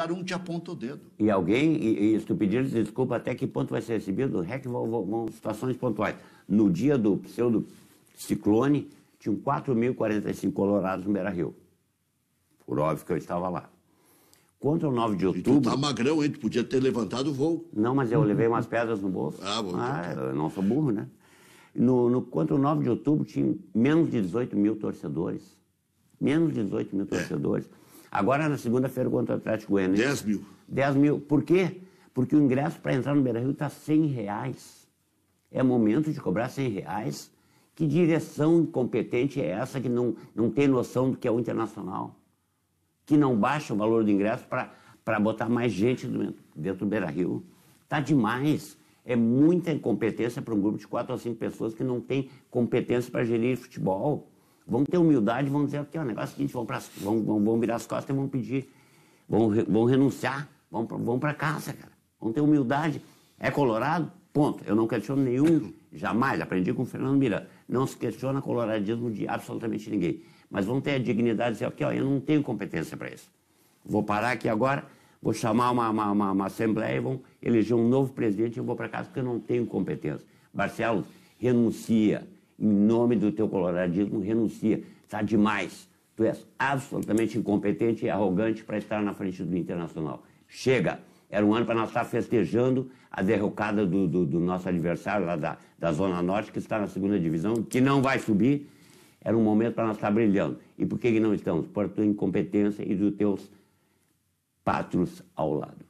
Cada um te aponta o dedo. E alguém, e, e se tu pedir desculpa até que ponto vai ser recebido, REC vão, vão situações pontuais. No dia do pseudo ciclone, tinham 4.045 colorados no Beira Rio. Por óbvio que eu estava lá. Contra o 9 de outubro. E tu tá magrão, hein? Tu podia ter levantado o voo. Não, mas eu levei umas pedras no bolso. Ah, bom. Então ah, tá. eu não sou burro, né? No, no, contra o 9 de outubro, tinha menos de 18 mil torcedores. Menos de 18 mil é. torcedores. É. Agora na segunda-feira contra o Atlético Goianiense. 10 mil. 10 mil. Por quê? Porque o ingresso para entrar no Beira Rio está 100 reais. É momento de cobrar 100 reais. Que direção incompetente é essa que não, não tem noção do que é o internacional? Que não baixa o valor do ingresso para botar mais gente dentro do Beira Rio. Está demais. É muita incompetência para um grupo de quatro ou cinco pessoas que não tem competência para gerir futebol. Vão ter humildade, vão dizer que o um negócio seguinte, vão, pra, vão, vão, vão virar as costas e vão pedir, vão, vão renunciar, vão, vão para casa, cara. Vão ter humildade. É colorado? Ponto. Eu não questiono nenhum, jamais. Aprendi com o Fernando Miranda. Não se questiona coloradismo de absolutamente ninguém. Mas vão ter a dignidade de dizer aqui, ó, eu não tenho competência para isso. Vou parar aqui agora, vou chamar uma, uma, uma, uma assembleia e vão eleger um novo presidente e eu vou para casa porque eu não tenho competência. Barcelos, renuncia em nome do teu coloradismo, renuncia. Está demais. Tu és absolutamente incompetente e arrogante para estar na frente do Internacional. Chega! Era um ano para nós estar tá festejando a derrocada do, do, do nosso adversário lá da, da Zona Norte, que está na segunda divisão, que não vai subir. Era um momento para nós estar tá brilhando. E por que, que não estamos? Por tua incompetência e dos teus patros ao lado.